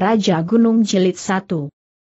Raja Gunung Jilid 1.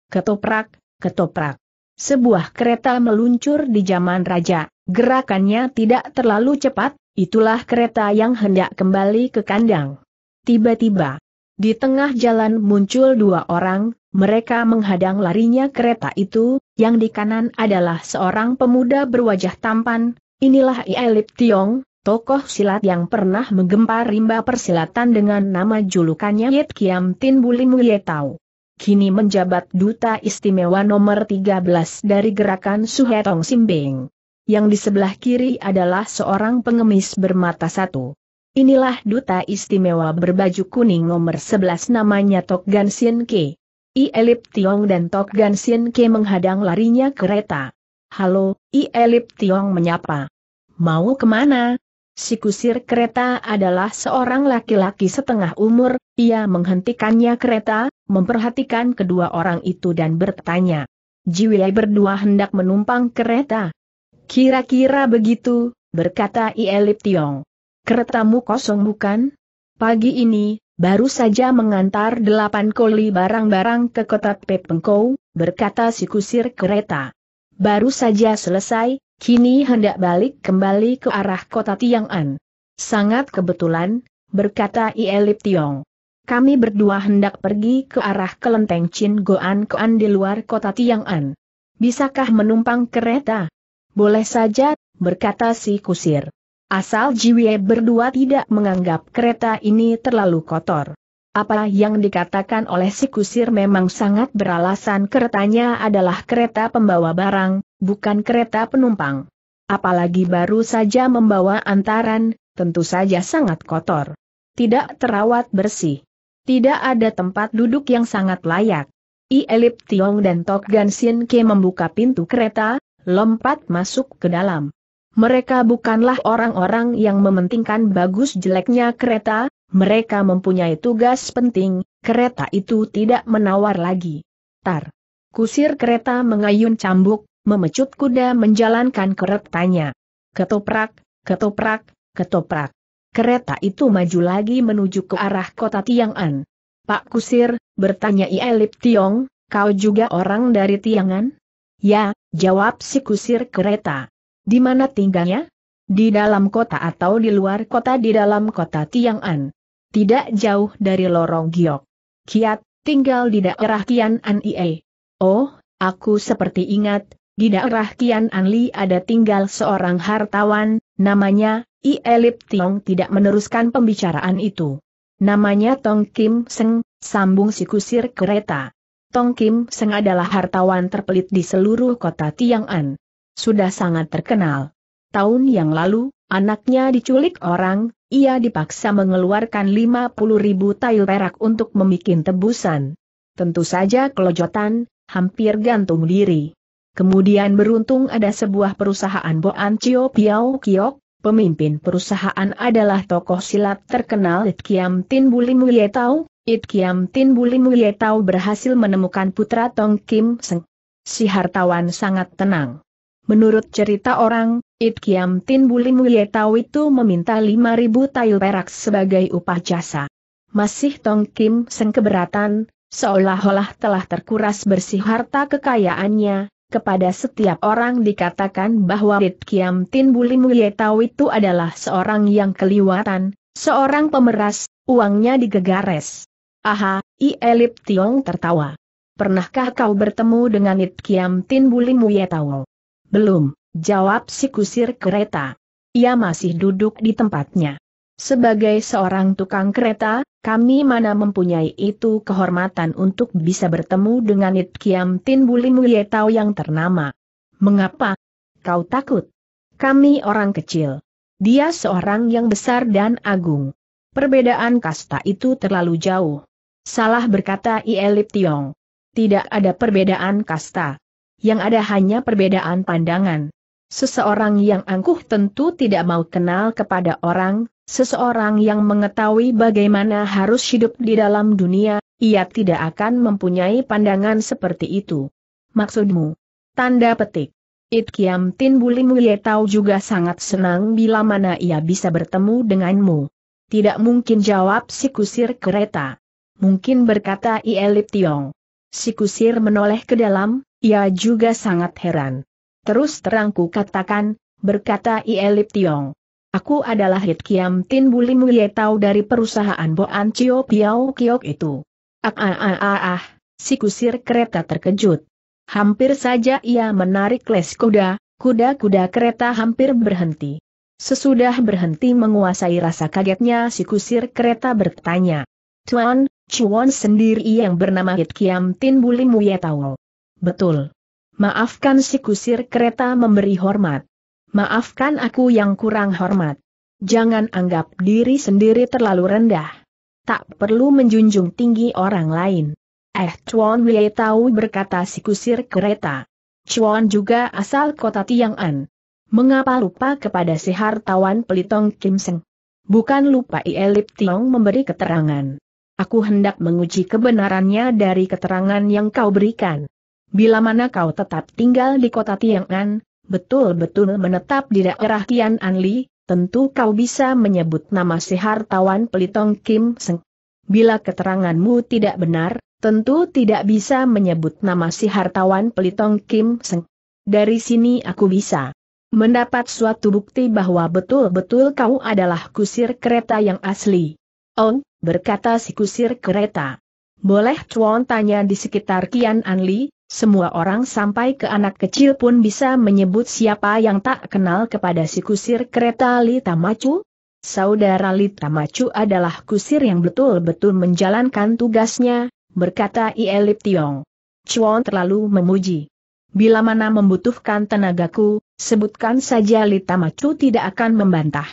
Ketoprak, ketoprak. Sebuah kereta meluncur di zaman raja, gerakannya tidak terlalu cepat, itulah kereta yang hendak kembali ke kandang. Tiba-tiba, di tengah jalan muncul dua orang, mereka menghadang larinya kereta itu, yang di kanan adalah seorang pemuda berwajah tampan, inilah Ielip Tiong, tokoh silat yang pernah menggempar rimba persilatan dengan nama julukannya Yit Kiam Tin Bulimu Tau, Kini menjabat duta istimewa nomor 13 dari gerakan Suhetong Simbing. Yang di sebelah kiri adalah seorang pengemis bermata satu. Inilah duta istimewa berbaju kuning nomor 11 namanya Tok Gan Sin Ke. I Elip Tiong dan Tok Gan Sin Ke menghadang larinya kereta. Halo, I Elip Tiong menyapa. Mau kemana? Si kusir kereta adalah seorang laki-laki setengah umur, ia menghentikannya kereta, memperhatikan kedua orang itu dan bertanya. Jiwei berdua hendak menumpang kereta. Kira-kira begitu, berkata Ielip Tiong. Keretamu kosong bukan? Pagi ini, baru saja mengantar delapan koli barang-barang ke kota Pepengkou, berkata si kusir kereta baru saja selesai, kini hendak balik kembali ke arah kota Tiang'an. Sangat kebetulan, berkata Ielip Tiong. Kami berdua hendak pergi ke arah kelenteng Chin Goan Koan di luar kota Tiang'an. Bisakah menumpang kereta? Boleh saja, berkata si kusir. Asal Jiwie berdua tidak menganggap kereta ini terlalu kotor. Apa yang dikatakan oleh si kusir memang sangat beralasan keretanya adalah kereta pembawa barang, bukan kereta penumpang. Apalagi baru saja membawa antaran, tentu saja sangat kotor. Tidak terawat bersih. Tidak ada tempat duduk yang sangat layak. I Elip Tiong dan Tok Gan Sin Ke membuka pintu kereta, lompat masuk ke dalam. Mereka bukanlah orang-orang yang mementingkan bagus jeleknya kereta, mereka mempunyai tugas penting, kereta itu tidak menawar lagi. Tar. Kusir kereta mengayun cambuk, memecut kuda menjalankan keretanya. Ketoprak, ketoprak, ketoprak. Kereta itu maju lagi menuju ke arah kota Tiang'an. Pak Kusir, bertanya Ielip Tiong, kau juga orang dari Tiang'an? Ya, jawab si Kusir kereta. Di mana tinggalnya? Di dalam kota atau di luar kota di dalam kota Tiang'an tidak jauh dari lorong giok. Kiat, tinggal di daerah Kian An Ie. Oh, aku seperti ingat, di daerah Kian An Li ada tinggal seorang hartawan, namanya, Ie Elip Tiong tidak meneruskan pembicaraan itu. Namanya Tong Kim Seng, sambung si kusir kereta. Tong Kim Seng adalah hartawan terpelit di seluruh kota Tiang An. Sudah sangat terkenal. Tahun yang lalu, anaknya diculik orang, ia dipaksa mengeluarkan 50 ribu tail perak untuk membuat tebusan. Tentu saja kelojotan, hampir gantung diri. Kemudian beruntung ada sebuah perusahaan Boan Cio Piao Kiok, pemimpin perusahaan adalah tokoh silat terkenal It Kiam Tin Buli Mulietau. It Kiam Tin Buli Mulietau berhasil menemukan putra Tong Kim Seng. Si hartawan sangat tenang. Menurut cerita orang, It Kiam Tin Bulim Wietau itu meminta 5.000 tail perak sebagai upah jasa. Masih Tong Kim Seng keberatan, seolah-olah telah terkuras bersih harta kekayaannya, kepada setiap orang dikatakan bahwa It Kiam Tin Bulim Wietau itu adalah seorang yang keliwatan, seorang pemeras, uangnya digegares. Aha, I Elip Tiong tertawa. Pernahkah kau bertemu dengan It Kiam Tin Bulimu belum, jawab si kusir kereta. Ia masih duduk di tempatnya. Sebagai seorang tukang kereta, kami mana mempunyai itu kehormatan untuk bisa bertemu dengan It Kiam Tin Buli Mulyetau yang ternama. Mengapa? Kau takut? Kami orang kecil. Dia seorang yang besar dan agung. Perbedaan kasta itu terlalu jauh. Salah berkata Ielip Tiong. Tidak ada perbedaan kasta yang ada hanya perbedaan pandangan. Seseorang yang angkuh tentu tidak mau kenal kepada orang, seseorang yang mengetahui bagaimana harus hidup di dalam dunia, ia tidak akan mempunyai pandangan seperti itu. Maksudmu? Tanda petik. It Kiam Tin Bulim tahu juga sangat senang bila mana ia bisa bertemu denganmu. Tidak mungkin jawab si kusir kereta. Mungkin berkata Ielip Tiong. Si kusir menoleh ke dalam, ia juga sangat heran. Terus terangku katakan, berkata Ielip Tiong. Aku adalah Hit Kiam Tin Bulim Yetau dari perusahaan Boan Chio Piao Kiok itu. Ah ah ah ah ah, si kusir kereta terkejut. Hampir saja ia menarik les kuda, kuda-kuda kereta hampir berhenti. Sesudah berhenti menguasai rasa kagetnya si kusir kereta bertanya. Tuan, Chuan sendiri yang bernama Hit Kiam Tin Bulim Yetau. Betul. Maafkan si kusir kereta memberi hormat. Maafkan aku yang kurang hormat. Jangan anggap diri sendiri terlalu rendah. Tak perlu menjunjung tinggi orang lain. Eh Chuan Wei tahu berkata si kusir kereta. Chuan juga asal kota Tiang'an. Mengapa lupa kepada si hartawan pelitong Kim Seng? Bukan lupa Ielip Tiong memberi keterangan. Aku hendak menguji kebenarannya dari keterangan yang kau berikan. Bila mana kau tetap tinggal di kota Tiang'an, betul-betul menetap di daerah Tian Anli, tentu kau bisa menyebut nama si hartawan pelitong Kim Seng. Bila keteranganmu tidak benar, tentu tidak bisa menyebut nama si hartawan pelitong Kim Seng. Dari sini aku bisa mendapat suatu bukti bahwa betul-betul kau adalah kusir kereta yang asli. On, berkata si kusir kereta. Boleh cuan tanya di sekitar Kian Anli, semua orang sampai ke anak kecil pun bisa menyebut siapa yang tak kenal kepada si kusir kereta Lita Macu. Saudara Lita Macu adalah kusir yang betul-betul menjalankan tugasnya, berkata Ielip Tiong. Chuan terlalu memuji. Bila mana membutuhkan tenagaku, sebutkan saja Lita Macu tidak akan membantah.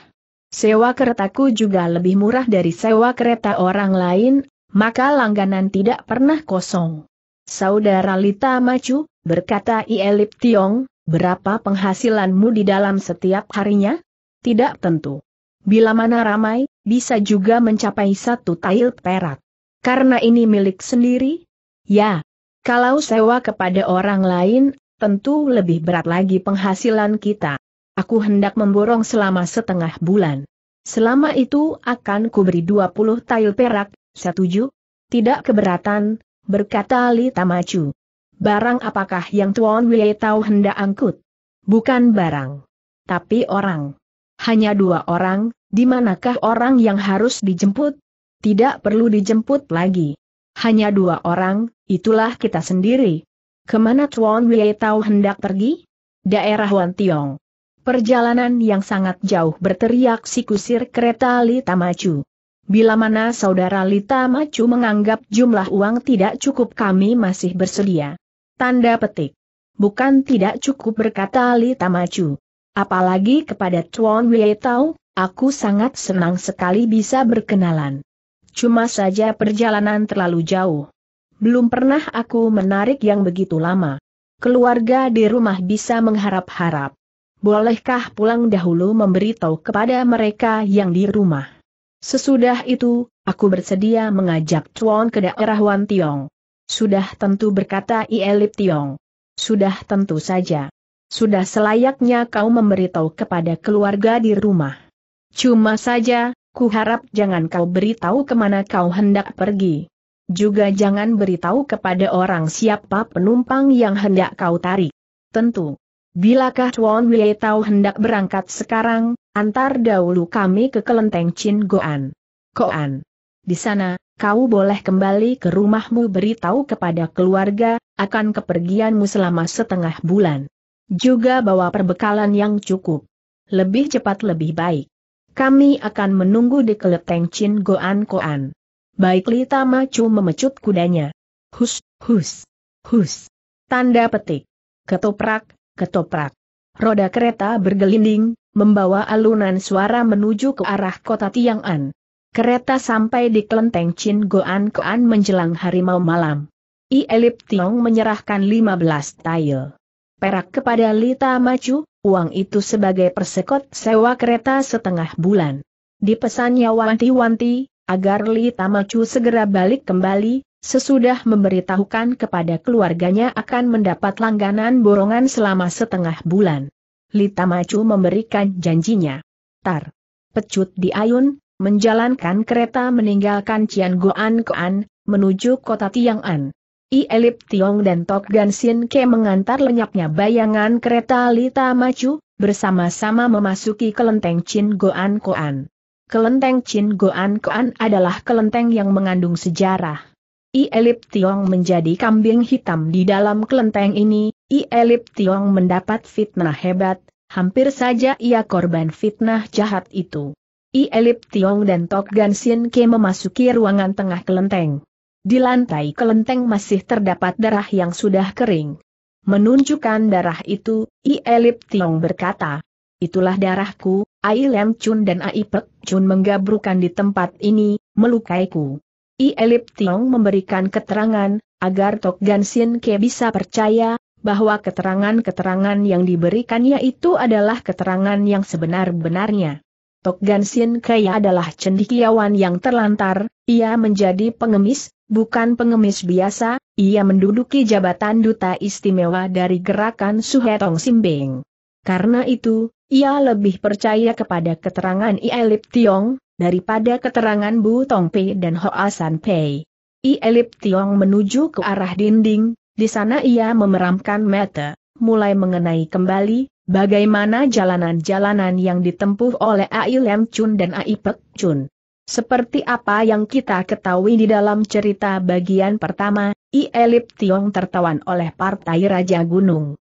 Sewa keretaku juga lebih murah dari sewa kereta orang lain, maka langganan tidak pernah kosong. Saudara Lita Macu, berkata Ielip Tiong, berapa penghasilanmu di dalam setiap harinya? Tidak tentu. Bila mana ramai, bisa juga mencapai satu tail perak. Karena ini milik sendiri? Ya. Kalau sewa kepada orang lain, tentu lebih berat lagi penghasilan kita. Aku hendak memborong selama setengah bulan. Selama itu akan kuberi 20 tail perak, setuju? Tidak keberatan, berkata Li Tamacu. Barang apakah yang Tuan Wei tahu hendak angkut? Bukan barang. Tapi orang. Hanya dua orang, di manakah orang yang harus dijemput? Tidak perlu dijemput lagi. Hanya dua orang, itulah kita sendiri. Kemana Tuan Wei tahu hendak pergi? Daerah Wan Tiong perjalanan yang sangat jauh berteriak si kusir kereta Li Tamacu. Bila mana saudara Lita Macu menganggap jumlah uang tidak cukup kami masih bersedia. Tanda petik. Bukan tidak cukup berkata Lita Macu. Apalagi kepada Tuan Wei Tau, aku sangat senang sekali bisa berkenalan. Cuma saja perjalanan terlalu jauh. Belum pernah aku menarik yang begitu lama. Keluarga di rumah bisa mengharap-harap. Bolehkah pulang dahulu memberitahu kepada mereka yang di rumah? Sesudah itu, aku bersedia mengajak Chuan ke daerah Wan Tiong. Sudah tentu berkata Ielip Tiong. Sudah tentu saja. Sudah selayaknya kau memberitahu kepada keluarga di rumah. Cuma saja, ku harap jangan kau beritahu kemana kau hendak pergi. Juga jangan beritahu kepada orang siapa penumpang yang hendak kau tarik. Tentu. Bilakah Chuan Wei tahu hendak berangkat sekarang, Antar dahulu kami ke kelenteng Chin Goan. Koan. Di sana, kau boleh kembali ke rumahmu beritahu kepada keluarga, akan kepergianmu selama setengah bulan. Juga bawa perbekalan yang cukup. Lebih cepat lebih baik. Kami akan menunggu di kelenteng Chin Goan Koan. Baik Lita Macu memecut kudanya. Hus, hus, hus. Tanda petik. Ketoprak, ketoprak. Roda kereta bergelinding, membawa alunan suara menuju ke arah kota Tiang'an. Kereta sampai di kelenteng Chin Goan Koan menjelang harimau malam. I Elip Tiong menyerahkan 15 tail perak kepada Lita Macu, uang itu sebagai persekot sewa kereta setengah bulan. Dipesannya wanti-wanti, agar Lita Macu segera balik kembali, sesudah memberitahukan kepada keluarganya akan mendapat langganan borongan selama setengah bulan. Lita Macu memberikan janjinya. Tar. Pecut di Ayun, menjalankan kereta meninggalkan Cian Goan Koan, menuju kota Tiang'an. I Elip Tiong dan Tok Gan Sin Ke mengantar lenyapnya bayangan kereta Lita Macu, bersama-sama memasuki kelenteng Cian Goan Koan. Kelenteng Cian Goan Koan adalah kelenteng yang mengandung sejarah. I Elip Tiong menjadi kambing hitam di dalam kelenteng ini, I Elip Tiong mendapat fitnah hebat, hampir saja ia korban fitnah jahat itu. I Elip Tiong dan Tok Gan Sin Ke memasuki ruangan tengah kelenteng. Di lantai kelenteng masih terdapat darah yang sudah kering. Menunjukkan darah itu, I Elip Tiong berkata, Itulah darahku, Ai Lem Chun dan Ai Pek Chun menggabrukan di tempat ini, melukaiku. I Elip Tiong memberikan keterangan, agar Tok Gan Sin Ke bisa percaya, bahwa keterangan-keterangan yang diberikannya itu adalah keterangan yang sebenar-benarnya. Tok Gansin Kaya adalah cendikiawan yang terlantar, ia menjadi pengemis, bukan pengemis biasa, ia menduduki jabatan duta istimewa dari gerakan Suhetong Simbing. Karena itu, ia lebih percaya kepada keterangan Ielip Tiong, daripada keterangan Bu Tong Pei dan Ho Asan Pei. Ielip Tiong menuju ke arah dinding, di sana ia memeramkan mata, mulai mengenai kembali, bagaimana jalanan-jalanan yang ditempuh oleh Ai Lem Chun dan Ai Pek Chun. Seperti apa yang kita ketahui di dalam cerita bagian pertama, I Elip Tiong tertawan oleh Partai Raja Gunung.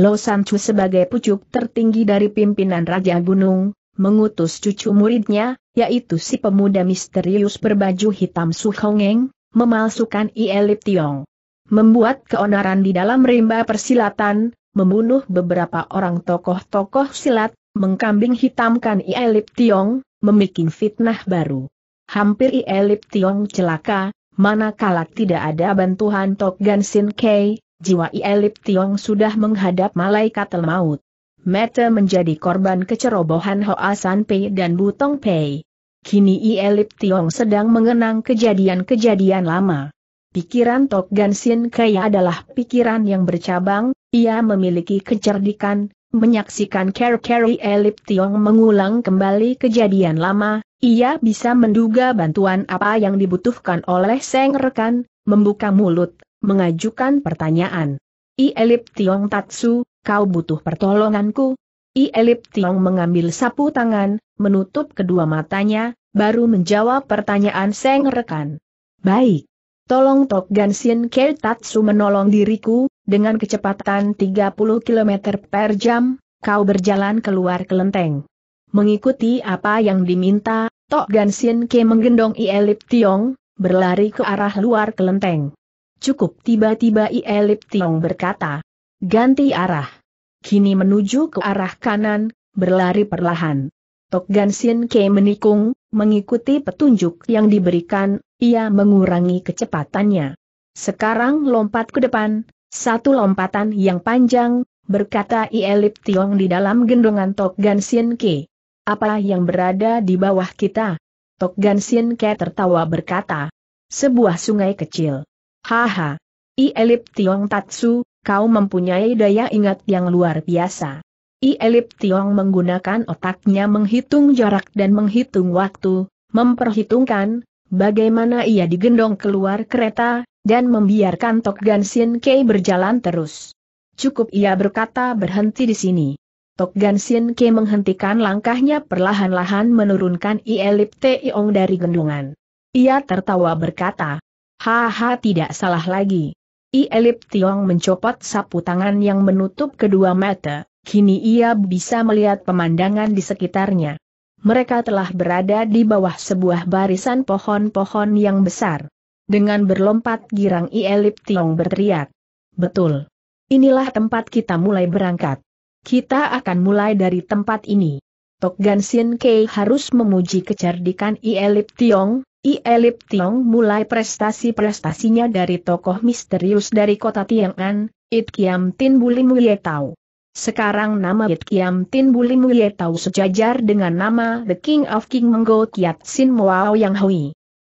Lo Sanchu sebagai pucuk tertinggi dari pimpinan Raja Gunung, mengutus cucu muridnya, yaitu si pemuda misterius berbaju hitam Su Hongeng, memalsukan I Elip Tiong membuat keonaran di dalam rimba persilatan, membunuh beberapa orang tokoh-tokoh silat, mengkambing hitamkan Ielip Tiong, memikin fitnah baru. Hampir Ielip Tiong celaka, manakala tidak ada bantuan Tok Gan Sin Kei, jiwa Ielip Tiong sudah menghadap malaikat maut. Mete menjadi korban kecerobohan Hoa San Pei dan Butong Pei. Kini Ielip Tiong sedang mengenang kejadian-kejadian lama. Pikiran Tok Gansin Kaya adalah pikiran yang bercabang, ia memiliki kecerdikan, menyaksikan Kerry Elip Tiong mengulang kembali kejadian lama, ia bisa menduga bantuan apa yang dibutuhkan oleh Seng Rekan, membuka mulut, mengajukan pertanyaan. I Elip Tiong Tatsu, kau butuh pertolonganku? I Elip Tiong mengambil sapu tangan, menutup kedua matanya, baru menjawab pertanyaan Seng Rekan. Baik. Tolong Tok Kei Tatsu menolong diriku, dengan kecepatan 30 km per jam, kau berjalan keluar kelenteng. Mengikuti apa yang diminta, Tok Ganshin Ke menggendong Ielip Tiong, berlari ke arah luar kelenteng. Cukup tiba-tiba Ielip Tiong berkata, ganti arah. Kini menuju ke arah kanan, berlari perlahan. Tok Ganshin Ke menikung, mengikuti petunjuk yang diberikan ia mengurangi kecepatannya. Sekarang lompat ke depan, satu lompatan yang panjang, berkata Ielip Tiong di dalam gendongan Tok Gan Sien Ke. Apa yang berada di bawah kita? Tok Gan Sien Ke tertawa berkata. Sebuah sungai kecil. Haha. Ielip Tiong Tatsu, kau mempunyai daya ingat yang luar biasa. Ielip Tiong menggunakan otaknya menghitung jarak dan menghitung waktu, memperhitungkan, bagaimana ia digendong keluar kereta, dan membiarkan Tok Gansin Kei berjalan terus. Cukup ia berkata berhenti di sini. Tok Gansin Kei menghentikan langkahnya perlahan-lahan menurunkan Ielip Teong dari gendungan. Ia tertawa berkata, Haha tidak salah lagi. Ielip Tiong mencopot sapu tangan yang menutup kedua mata, kini ia bisa melihat pemandangan di sekitarnya mereka telah berada di bawah sebuah barisan pohon-pohon yang besar. Dengan berlompat girang Ielip Tiong berteriak. Betul. Inilah tempat kita mulai berangkat. Kita akan mulai dari tempat ini. Tok Gan Sin Kei harus memuji kecerdikan Ielip Tiong. Ielip Tiong mulai prestasi-prestasinya dari tokoh misterius dari kota Tiang'an, It Kiam Tin Buli Muye tahu. Sekarang nama Yit Kiam Tin Bulim Ye tahu sejajar dengan nama The King of King Menggo Kiat Sin Muao Yang Hui.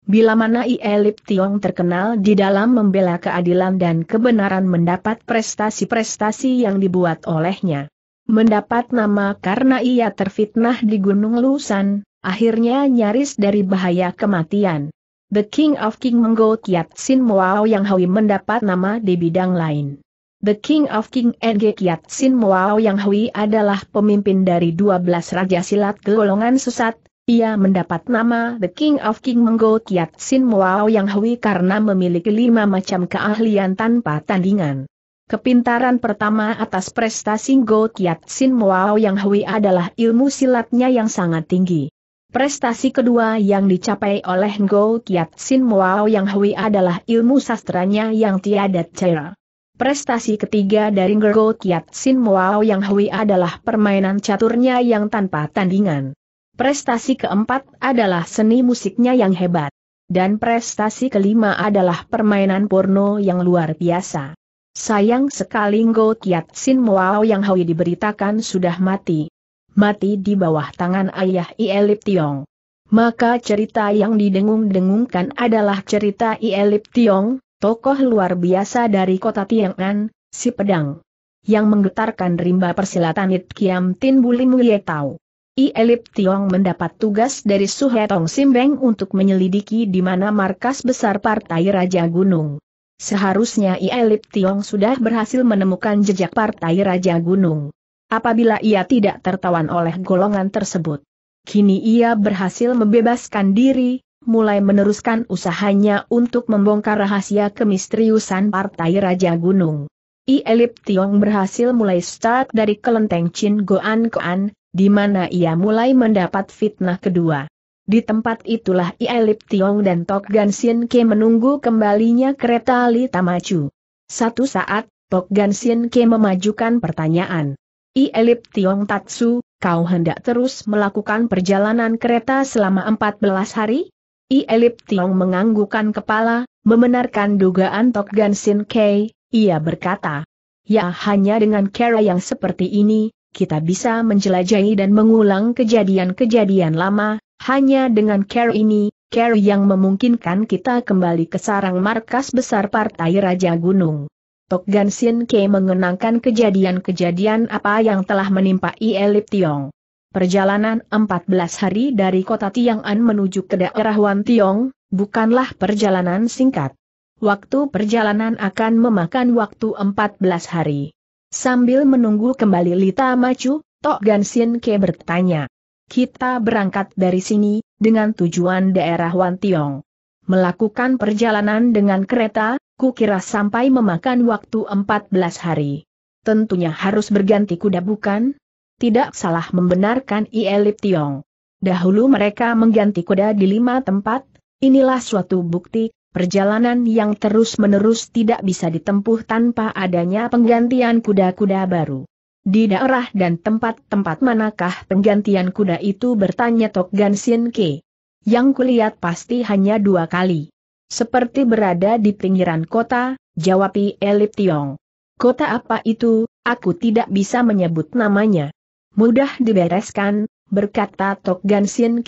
Bila mana Ielip Tiong terkenal di dalam membela keadilan dan kebenaran mendapat prestasi-prestasi yang dibuat olehnya. Mendapat nama karena ia terfitnah di Gunung Lusan, akhirnya nyaris dari bahaya kematian. The King of King Menggo Kiat Sin Muao Yang Hui mendapat nama di bidang lain. The King of King Enge Kiat Sin Moao Yang Hui adalah pemimpin dari 12 Raja Silat golongan sesat, ia mendapat nama The King of King Menggo Kiat Sin Moao Yang Hui karena memiliki lima macam keahlian tanpa tandingan. Kepintaran pertama atas prestasi Go Kiat Sin Moao Yang Hui adalah ilmu silatnya yang sangat tinggi. Prestasi kedua yang dicapai oleh Go Kiat Sin Moao Yang Hui adalah ilmu sastranya yang tiada cara. Prestasi ketiga dari Gergo Kiat Sin Moao Yang Hui adalah permainan caturnya yang tanpa tandingan. Prestasi keempat adalah seni musiknya yang hebat. Dan prestasi kelima adalah permainan porno yang luar biasa. Sayang sekali Ngo Kiat Sin Moao Yang Hui diberitakan sudah mati. Mati di bawah tangan ayah Ielip Tiong. Maka cerita yang didengung-dengungkan adalah cerita Ielip Tiong, tokoh luar biasa dari kota Tiang'an, si pedang. Yang menggetarkan rimba persilatan It Kiam Tin Bulim Ye Tau. I Elip Tiong mendapat tugas dari Suhetong Simbeng untuk menyelidiki di mana markas besar Partai Raja Gunung. Seharusnya I Elip Tiong sudah berhasil menemukan jejak Partai Raja Gunung. Apabila ia tidak tertawan oleh golongan tersebut. Kini ia berhasil membebaskan diri, mulai meneruskan usahanya untuk membongkar rahasia kemisteriusan Partai Raja Gunung. I Elip Tiong berhasil mulai start dari kelenteng Chin Goan Koan, di mana ia mulai mendapat fitnah kedua. Di tempat itulah I Elip Tiong dan Tok Gan Sien Ke menunggu kembalinya kereta Lita Maju. Satu saat, Tok Gan Sien Ke memajukan pertanyaan. I Elip Tiong Tatsu, kau hendak terus melakukan perjalanan kereta selama 14 hari? I Elip Tiong menganggukan kepala, membenarkan dugaan Tok Gan Sin Kei, ia berkata. Ya hanya dengan cara yang seperti ini, kita bisa menjelajahi dan mengulang kejadian-kejadian lama, hanya dengan cara ini, cara yang memungkinkan kita kembali ke sarang markas besar Partai Raja Gunung. Tok Gan Sin Kei mengenangkan kejadian-kejadian apa yang telah menimpa I Elip Tiong. Perjalanan 14 hari dari kota Tiang'an menuju ke daerah Wan Tiong, bukanlah perjalanan singkat. Waktu perjalanan akan memakan waktu 14 hari. Sambil menunggu kembali Lita Macu, Tok Gansin Ke bertanya. Kita berangkat dari sini, dengan tujuan daerah Wan Tiong. Melakukan perjalanan dengan kereta, kukira sampai memakan waktu 14 hari. Tentunya harus berganti kuda bukan? tidak salah membenarkan Ielip Tiong. Dahulu mereka mengganti kuda di lima tempat, inilah suatu bukti, perjalanan yang terus-menerus tidak bisa ditempuh tanpa adanya penggantian kuda-kuda baru. Di daerah dan tempat-tempat manakah penggantian kuda itu bertanya Tok Gansin Ke. Yang kulihat pasti hanya dua kali. Seperti berada di pinggiran kota, jawab Ielip Tiong. Kota apa itu, aku tidak bisa menyebut namanya. Mudah dibereskan, berkata Tok Gan Sien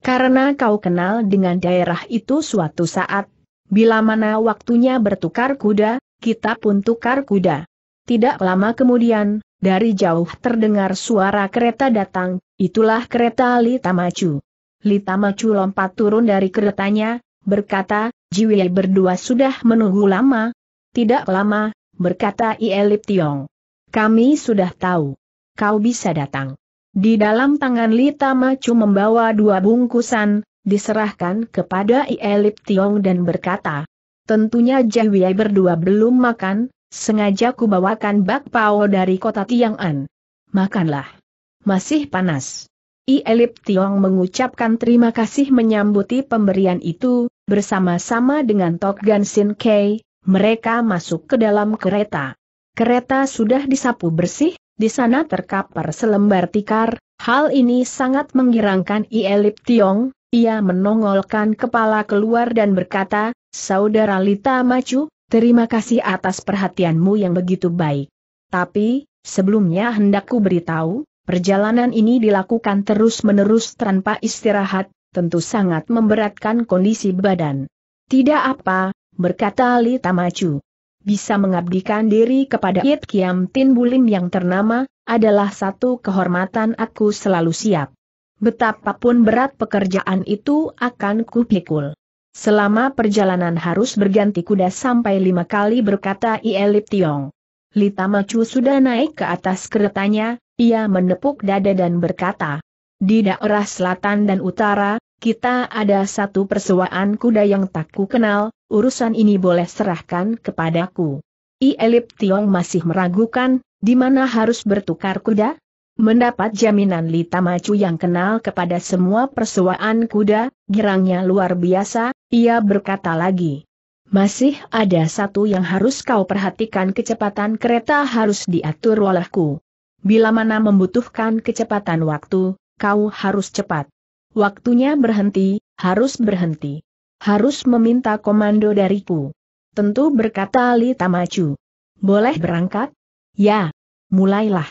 Karena kau kenal dengan daerah itu suatu saat, bila mana waktunya bertukar kuda, kita pun tukar kuda. Tidak lama kemudian, dari jauh terdengar suara kereta datang, itulah kereta Lita Macu. Lita Macu lompat turun dari keretanya, berkata, Jiwi berdua sudah menunggu lama. Tidak lama, berkata Ielip Tiong. Kami sudah tahu kau bisa datang. Di dalam tangan Lita Macu membawa dua bungkusan, diserahkan kepada Ielip Tiong dan berkata, Tentunya Jahwiai berdua belum makan, sengaja ku bawakan bakpao dari kota An. Makanlah. Masih panas. Ielip Tiong mengucapkan terima kasih menyambuti pemberian itu, bersama-sama dengan Tok Gan Sin Kei, mereka masuk ke dalam kereta. Kereta sudah disapu bersih, di sana terkapar selembar tikar, hal ini sangat menggirangkan Ielip Tiong, ia menongolkan kepala keluar dan berkata, Saudara Lita Macu, terima kasih atas perhatianmu yang begitu baik. Tapi, sebelumnya hendakku beritahu, perjalanan ini dilakukan terus-menerus tanpa istirahat, tentu sangat memberatkan kondisi badan. Tidak apa, berkata Lita Macu bisa mengabdikan diri kepada Yit Kiam Tin Bulim yang ternama, adalah satu kehormatan aku selalu siap. Betapapun berat pekerjaan itu akan kupikul. Selama perjalanan harus berganti kuda sampai lima kali berkata Ielip Tiong. Lita Macu sudah naik ke atas keretanya, ia menepuk dada dan berkata, Di daerah selatan dan utara, kita ada satu persewaan kuda yang tak kukenal urusan ini boleh serahkan kepadaku. I Elip Tiong masih meragukan, di mana harus bertukar kuda? Mendapat jaminan Lita Macu yang kenal kepada semua persuaan kuda, girangnya luar biasa, ia berkata lagi. Masih ada satu yang harus kau perhatikan kecepatan kereta harus diatur olehku. Bila mana membutuhkan kecepatan waktu, kau harus cepat. Waktunya berhenti, harus berhenti harus meminta komando dariku. Tentu berkata Li Tamacu. Boleh berangkat? Ya, mulailah.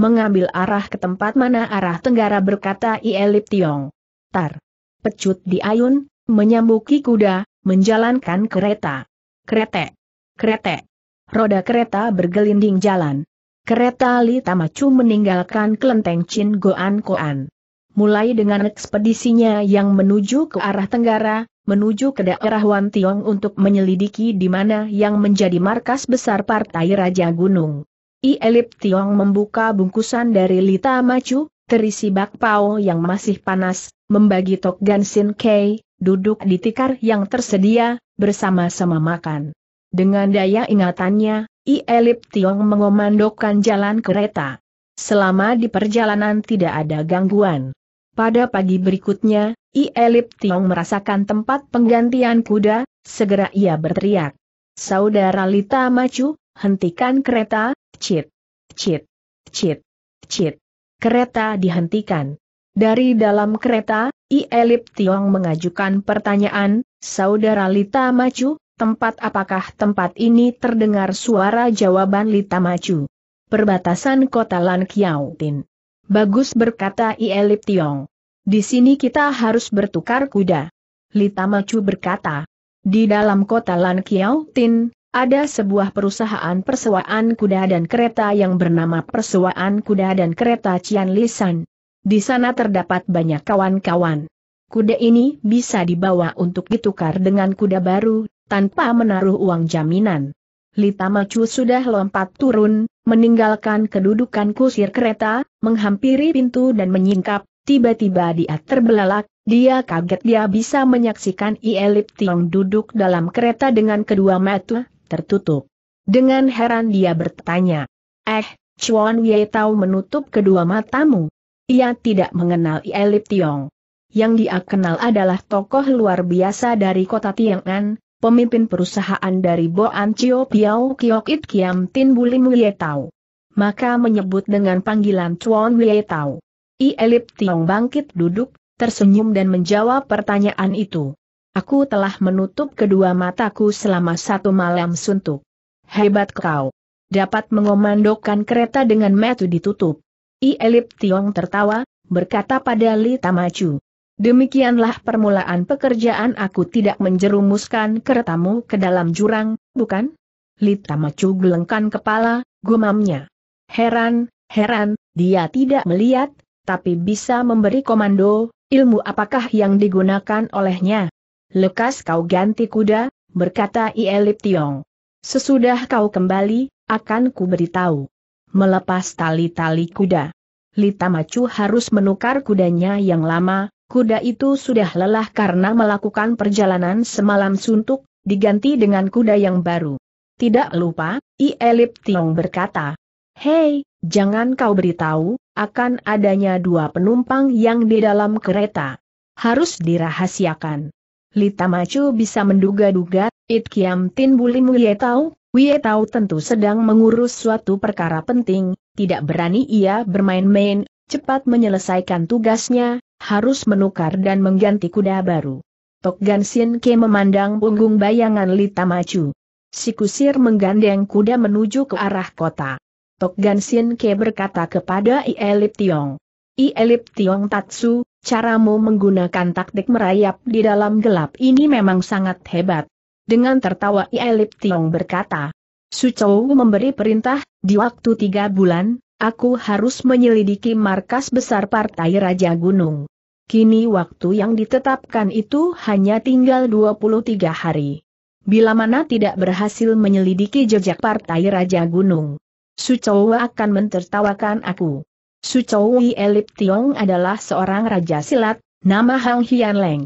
Mengambil arah ke tempat mana arah tenggara berkata Ielip Tiong. Tar. Pecut diayun, menyambuki kuda, menjalankan kereta. Krete. Krete. Roda kereta bergelinding jalan. Kereta Li Tamacu meninggalkan kelenteng Chin Goan Koan. Mulai dengan ekspedisinya yang menuju ke arah tenggara, menuju ke daerah Wan Tiong untuk menyelidiki di mana yang menjadi markas besar Partai Raja Gunung. I Elip Tiong membuka bungkusan dari Lita Macu, terisi bakpao yang masih panas, membagi Tok gan sin Kei, duduk di tikar yang tersedia, bersama-sama makan. Dengan daya ingatannya, I Elip Tiong mengomandokan jalan kereta. Selama di perjalanan tidak ada gangguan. Pada pagi berikutnya, I Elip Tiong merasakan tempat penggantian kuda, segera ia berteriak. Saudara Lita Macu, hentikan kereta, cit, cit, cit, cit. Kereta dihentikan. Dari dalam kereta, I Elip Tiong mengajukan pertanyaan, Saudara Lita Macu, tempat apakah tempat ini terdengar suara jawaban Lita Macu. Perbatasan kota Lan Kiao Tin. Bagus berkata I Elip Tiong. Di sini kita harus bertukar kuda. Lita Macu berkata. Di dalam kota Lan Kiao Tin, ada sebuah perusahaan persewaan kuda dan kereta yang bernama Persewaan Kuda dan Kereta Cian Lisan. Di sana terdapat banyak kawan-kawan. Kuda ini bisa dibawa untuk ditukar dengan kuda baru, tanpa menaruh uang jaminan. Lita Macu sudah lompat turun, meninggalkan kedudukan kusir kereta, menghampiri pintu dan menyingkap, Tiba-tiba dia terbelalak, dia kaget dia bisa menyaksikan Ielip Tiong duduk dalam kereta dengan kedua mata tertutup. Dengan heran dia bertanya, Eh, Chuan Wei tahu menutup kedua matamu? Ia tidak mengenal Ielip Tiong. Yang dia kenal adalah tokoh luar biasa dari kota Tiang'an, pemimpin perusahaan dari Boan Chio Piao Kiok It Kiam Tin Bulim Wei Tau. Maka menyebut dengan panggilan Chuan Wei Tau. I Elip Tiong bangkit duduk, tersenyum dan menjawab pertanyaan itu. Aku telah menutup kedua mataku selama satu malam suntuk. Hebat kau. Dapat mengomandokan kereta dengan metu ditutup. I Elip Tiong tertawa, berkata pada Li Tamacu. Demikianlah permulaan pekerjaan aku tidak menjerumuskan keretamu ke dalam jurang, bukan? Li Tamacu gelengkan kepala, gumamnya. Heran, heran, dia tidak melihat, tapi bisa memberi komando, ilmu apakah yang digunakan olehnya? Lekas kau ganti kuda, berkata Ielip Tiong. Sesudah kau kembali, akan ku beritahu. Melepas tali-tali kuda. Lita Macu harus menukar kudanya yang lama, kuda itu sudah lelah karena melakukan perjalanan semalam suntuk, diganti dengan kuda yang baru. Tidak lupa, Ielip Tiong berkata, Hei, jangan kau beritahu, akan adanya dua penumpang yang di dalam kereta. Harus dirahasiakan. Lita Macu bisa menduga-duga, It Kiam Tin Bulim Wie Tau, Wie Tau tentu sedang mengurus suatu perkara penting, tidak berani ia bermain-main, cepat menyelesaikan tugasnya, harus menukar dan mengganti kuda baru. Tok Gan Sin Ke memandang punggung bayangan Lita Macu. Si kusir menggandeng kuda menuju ke arah kota. Tok Gan Sien Ke berkata kepada Ielip Tiong. Ielip Tiong Tatsu, caramu menggunakan taktik merayap di dalam gelap ini memang sangat hebat. Dengan tertawa Ielip Tiong berkata, Chou memberi perintah, di waktu tiga bulan, aku harus menyelidiki markas besar Partai Raja Gunung. Kini waktu yang ditetapkan itu hanya tinggal 23 hari. Bila mana tidak berhasil menyelidiki jejak Partai Raja Gunung, Sucowa akan mentertawakan aku. Sucowi Elip Tiong adalah seorang raja silat, nama Hang Hian Leng.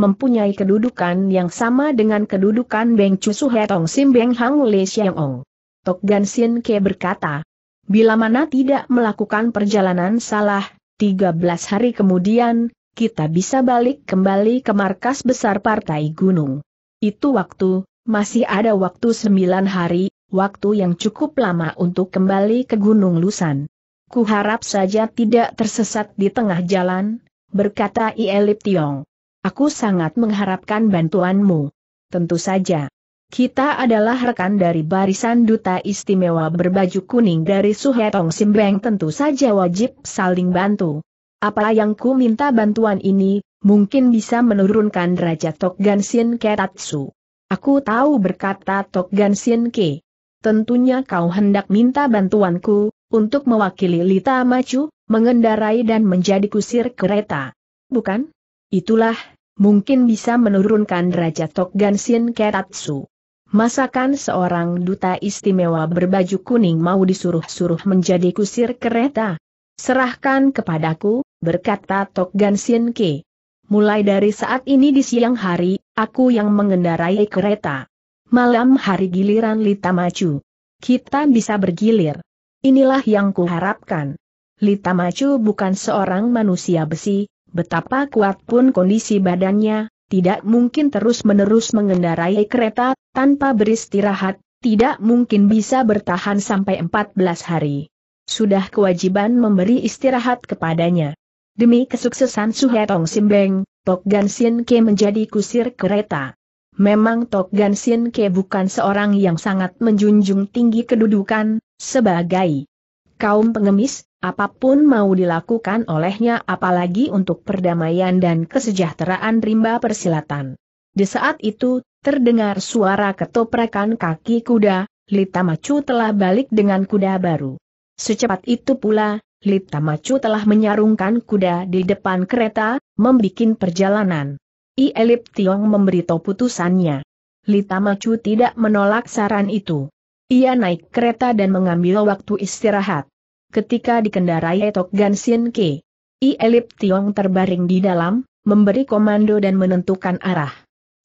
Mempunyai kedudukan yang sama dengan kedudukan Beng Chu Hetong Sim Beng Hang Le Xiang Ong. Tok Gan Sin Ke berkata, bila mana tidak melakukan perjalanan salah, 13 hari kemudian, kita bisa balik kembali ke markas besar Partai Gunung. Itu waktu, masih ada waktu 9 hari, waktu yang cukup lama untuk kembali ke Gunung Lusan. Kuharap saja tidak tersesat di tengah jalan, berkata Ielip Tiong. Aku sangat mengharapkan bantuanmu. Tentu saja. Kita adalah rekan dari barisan duta istimewa berbaju kuning dari Suhetong Simbeng tentu saja wajib saling bantu. Apa yang ku minta bantuan ini, mungkin bisa menurunkan derajat Tok Gansin Ketatsu. Aku tahu berkata Tok Gansin Ke tentunya kau hendak minta bantuanku, untuk mewakili Lita Macu, mengendarai dan menjadi kusir kereta. Bukan? Itulah, mungkin bisa menurunkan derajat Tokgansin Keratsu. Masakan seorang duta istimewa berbaju kuning mau disuruh-suruh menjadi kusir kereta? Serahkan kepadaku, berkata Tokgan Shin Ke. Mulai dari saat ini di siang hari, aku yang mengendarai kereta. Malam hari giliran Lita Macu, Kita bisa bergilir. Inilah yang kuharapkan. Lita Macu bukan seorang manusia besi, betapa kuat pun kondisi badannya, tidak mungkin terus-menerus mengendarai kereta, tanpa beristirahat, tidak mungkin bisa bertahan sampai 14 hari. Sudah kewajiban memberi istirahat kepadanya. Demi kesuksesan Suhetong Simbeng, Tok Gan Sin Ke menjadi kusir kereta. Memang Tok Gan Sin Ke bukan seorang yang sangat menjunjung tinggi kedudukan, sebagai kaum pengemis, apapun mau dilakukan olehnya apalagi untuk perdamaian dan kesejahteraan rimba persilatan. Di saat itu, terdengar suara ketoprakan kaki kuda, Lita Macu telah balik dengan kuda baru. Secepat itu pula, Lita Macu telah menyarungkan kuda di depan kereta, membuat perjalanan. I Elip Tiong memberitahu putusannya. Lita Macu tidak menolak saran itu. Ia naik kereta dan mengambil waktu istirahat. Ketika dikendarai Tok Gansin Ke, I Elip Tiong terbaring di dalam, memberi komando dan menentukan arah.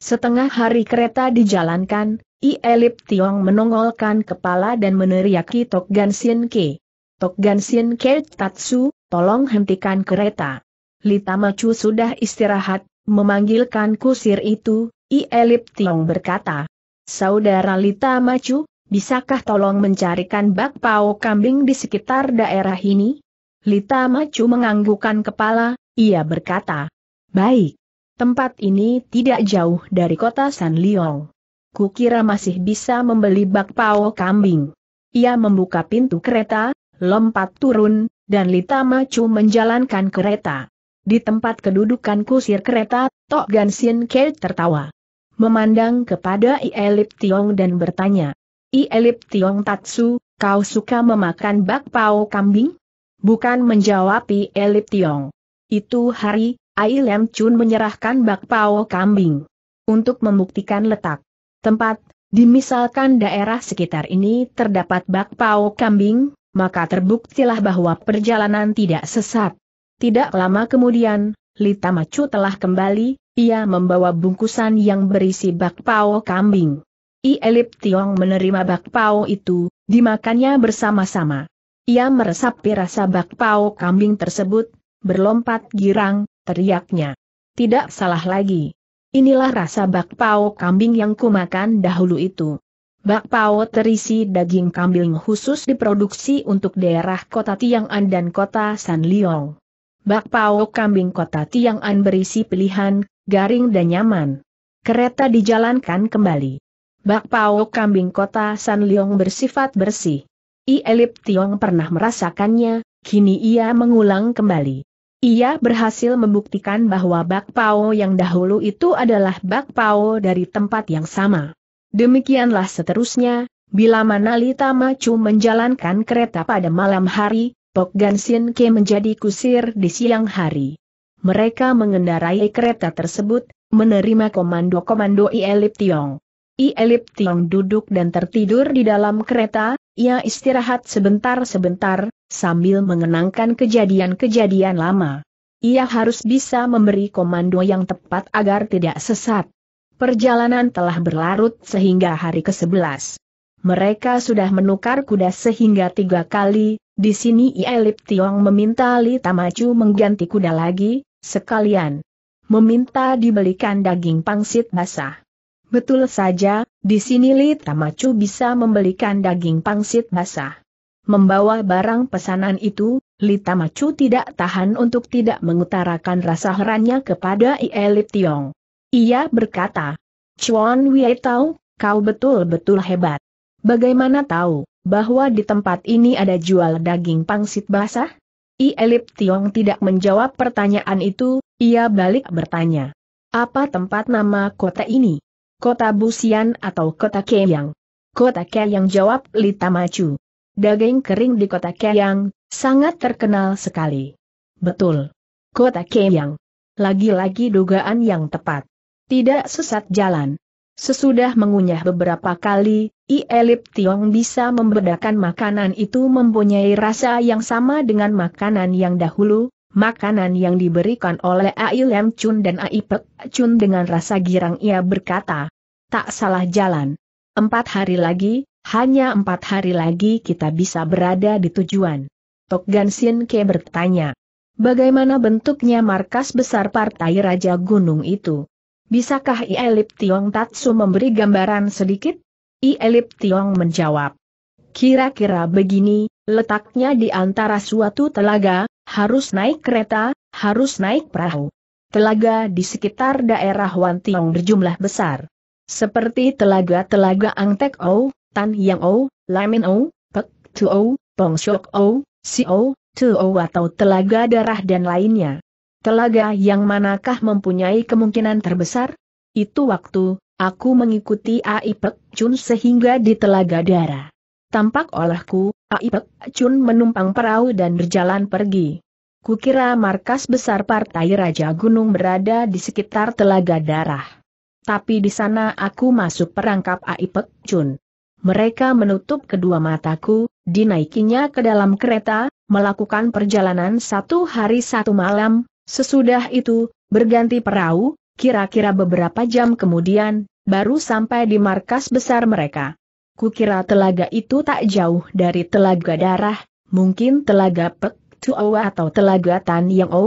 Setengah hari kereta dijalankan, I Elip Tiong menongolkan kepala dan meneriaki Tok Gansin Ke. Tok Gansin Ke Tatsu, tolong hentikan kereta. Lita Macu sudah istirahat, memanggilkan kusir itu, Ielip Tiong berkata. Saudara Lita Macu, bisakah tolong mencarikan bakpao kambing di sekitar daerah ini? Lita Macu menganggukkan kepala, ia berkata. Baik. Tempat ini tidak jauh dari kota San Liong. Kukira masih bisa membeli bakpao kambing. Ia membuka pintu kereta, lompat turun, dan Lita Macu menjalankan kereta. Di tempat kedudukan kusir kereta, Tok Gan Sien Ke tertawa. Memandang kepada Ielip Tiong dan bertanya, Ielip Tiong Tatsu, kau suka memakan bakpao kambing? Bukan menjawab Ielip Tiong. Itu hari, Ai Lem Chun menyerahkan bakpao kambing. Untuk membuktikan letak, tempat, dimisalkan daerah sekitar ini terdapat bakpao kambing, maka terbuktilah bahwa perjalanan tidak sesat. Tidak lama kemudian, Lita Macu telah kembali, ia membawa bungkusan yang berisi bakpao kambing. I Elip Tiong menerima bakpao itu, dimakannya bersama-sama. Ia meresapi rasa bakpao kambing tersebut, berlompat girang, teriaknya. Tidak salah lagi. Inilah rasa bakpao kambing yang kumakan dahulu itu. Bakpao terisi daging kambing khusus diproduksi untuk daerah kota Tiang'an dan kota Sanliong bakpao kambing kota Tiang'an berisi pilihan, garing dan nyaman. Kereta dijalankan kembali. Bakpao kambing kota San Leong bersifat bersih. I Elip Tiong pernah merasakannya, kini ia mengulang kembali. Ia berhasil membuktikan bahwa bakpao yang dahulu itu adalah bakpao dari tempat yang sama. Demikianlah seterusnya, bila mana Lita menjalankan kereta pada malam hari, Pok Gan Ke menjadi kusir di siang hari. Mereka mengendarai kereta tersebut, menerima komando-komando Ielip Tiong. Ielip Tiong duduk dan tertidur di dalam kereta, ia istirahat sebentar-sebentar, sambil mengenangkan kejadian-kejadian lama. Ia harus bisa memberi komando yang tepat agar tidak sesat. Perjalanan telah berlarut sehingga hari ke-11. Mereka sudah menukar kuda sehingga tiga kali, di sini Ielip Tiong meminta Li Tamacu mengganti kuda lagi, sekalian. Meminta dibelikan daging pangsit basah. Betul saja, di sini Li Tamacu bisa membelikan daging pangsit basah. Membawa barang pesanan itu, Li Tamacu tidak tahan untuk tidak mengutarakan rasa herannya kepada Ielip Tiong. Ia berkata, Chuan Wei tahu, kau betul-betul hebat. Bagaimana tahu? bahwa di tempat ini ada jual daging pangsit basah? I Elip Tiong tidak menjawab pertanyaan itu, ia balik bertanya. Apa tempat nama kota ini? Kota Busian atau kota Keyang? Kota Keyang jawab Lita Macu. Daging kering di kota Keyang, sangat terkenal sekali. Betul. Kota Keyang. Lagi-lagi dugaan yang tepat. Tidak sesat jalan. Sesudah mengunyah beberapa kali, I Elip Tiong bisa membedakan makanan itu mempunyai rasa yang sama dengan makanan yang dahulu, makanan yang diberikan oleh Ai Lem Chun dan Ai Pek Chun dengan rasa girang ia berkata. Tak salah jalan. Empat hari lagi, hanya empat hari lagi kita bisa berada di tujuan. Tok Gan Ke bertanya. Bagaimana bentuknya markas besar partai Raja Gunung itu? Bisakah Ielip Tiong Tatsu memberi gambaran sedikit? Ielip Tiong menjawab. Kira-kira begini, letaknya di antara suatu telaga, harus naik kereta, harus naik perahu. Telaga di sekitar daerah Wan Tiong berjumlah besar. Seperti telaga-telaga Angtek O, Tan Yang O, Lamin O, Pek Tu O, Pong Shok O, Si O, Tu O atau telaga darah dan lainnya. Telaga yang manakah mempunyai kemungkinan terbesar? Itu waktu, aku mengikuti Ai Chun sehingga di telaga darah. Tampak olehku, Ai Chun menumpang perahu dan berjalan pergi. Kukira markas besar Partai Raja Gunung berada di sekitar telaga darah. Tapi di sana aku masuk perangkap Ai Chun. Mereka menutup kedua mataku, dinaikinya ke dalam kereta, melakukan perjalanan satu hari satu malam, Sesudah itu, berganti perahu, kira-kira beberapa jam kemudian, baru sampai di markas besar mereka. Kukira telaga itu tak jauh dari telaga darah, mungkin telaga Pek Tuo atau telaga Tan Yang O.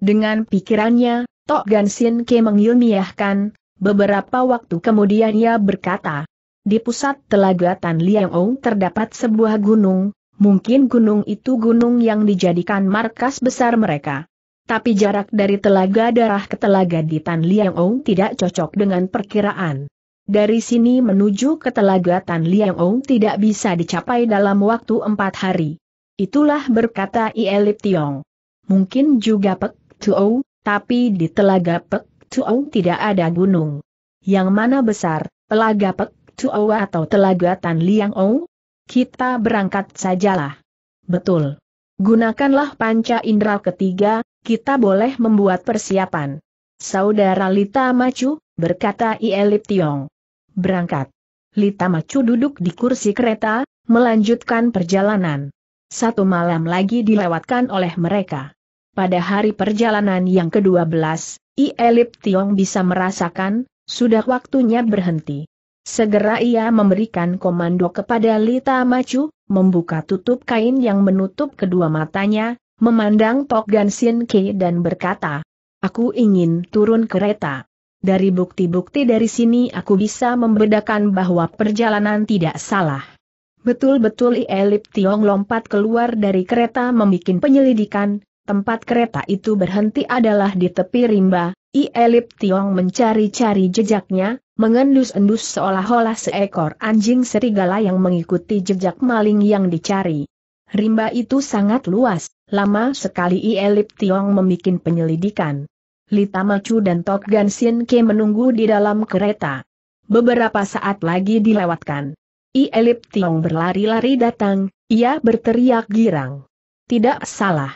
Dengan pikirannya, Tok Gansin Ke mengilmiahkan, beberapa waktu kemudian ia berkata, di pusat telaga Tan Liang O terdapat sebuah gunung, mungkin gunung itu gunung yang dijadikan markas besar mereka tapi jarak dari telaga darah ke telaga di Tan Liang Ong tidak cocok dengan perkiraan. Dari sini menuju ke telaga Tan Liang Ong tidak bisa dicapai dalam waktu empat hari. Itulah berkata Ielip Tiong. Mungkin juga Pek Tuo, tapi di telaga Pek Tuo tidak ada gunung. Yang mana besar, telaga Pek Tuo atau telaga Tan Liang Ong? Kita berangkat sajalah. Betul. Gunakanlah panca indera ketiga, kita boleh membuat persiapan. Saudara Lita Macu, berkata Ielip Tiong. Berangkat. Lita Macu duduk di kursi kereta, melanjutkan perjalanan. Satu malam lagi dilewatkan oleh mereka. Pada hari perjalanan yang ke-12, Ielip Tiong bisa merasakan, sudah waktunya berhenti. Segera ia memberikan komando kepada Lita Macu, membuka tutup kain yang menutup kedua matanya, memandang Pok Gan Sin dan berkata, Aku ingin turun kereta. Dari bukti-bukti dari sini aku bisa membedakan bahwa perjalanan tidak salah. Betul-betul Elip Tiong lompat keluar dari kereta membuat penyelidikan, tempat kereta itu berhenti adalah di tepi rimba, Elip Tiong mencari-cari jejaknya, mengendus-endus seolah-olah seekor anjing serigala yang mengikuti jejak maling yang dicari. Rimba itu sangat luas, Lama sekali Ielip Tiong memikin penyelidikan. Lita Macu dan Tok Gan Sin Ke menunggu di dalam kereta. Beberapa saat lagi dilewatkan. Ielip Tiong berlari-lari datang, ia berteriak girang. Tidak salah.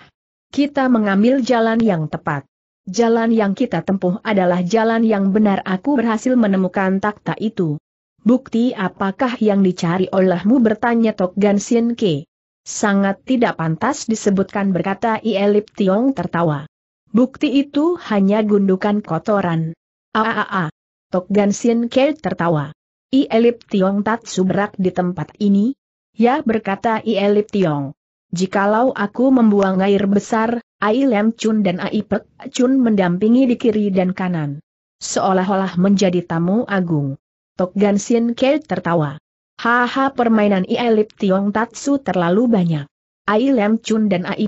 Kita mengambil jalan yang tepat. Jalan yang kita tempuh adalah jalan yang benar aku berhasil menemukan takta itu. Bukti apakah yang dicari olehmu bertanya Tok Gan Sin Ke. Sangat tidak pantas disebutkan berkata Ielip Tiong tertawa. Bukti itu hanya gundukan kotoran. Aaa. Ah, ah, ah. Tok Gansin Kei tertawa. Ielip Tiong tak subrak di tempat ini? Ya berkata Ielip Tiong. Jikalau aku membuang air besar, Ai Lem Chun dan Ai Pek Chun mendampingi di kiri dan kanan. Seolah-olah menjadi tamu agung. Tok Gansin Kei tertawa. Haha permainan Ielip Tiong Tatsu terlalu banyak. Ai Chun dan Ai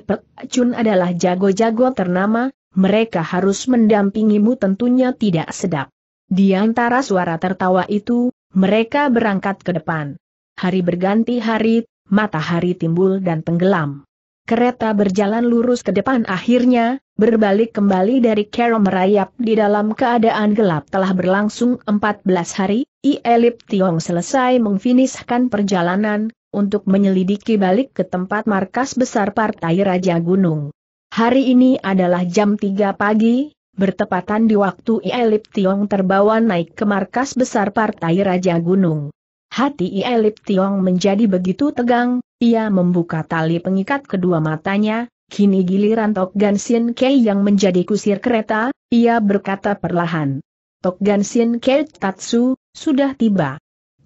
Chun adalah jago-jago ternama, mereka harus mendampingimu tentunya tidak sedap. Di antara suara tertawa itu, mereka berangkat ke depan. Hari berganti hari, matahari timbul dan tenggelam. Kereta berjalan lurus ke depan akhirnya, berbalik kembali dari Kero merayap di dalam keadaan gelap telah berlangsung 14 hari, I Elip Tiong selesai mengfinishkan perjalanan, untuk menyelidiki balik ke tempat markas besar Partai Raja Gunung. Hari ini adalah jam 3 pagi, bertepatan di waktu I Elip Tiong terbawa naik ke markas besar Partai Raja Gunung. Hati I Elip Tiong menjadi begitu tegang, ia membuka tali pengikat kedua matanya, kini giliran Tok Gansin Kei yang menjadi kusir kereta, ia berkata perlahan. Tok Gansin Kei Tatsu, sudah tiba.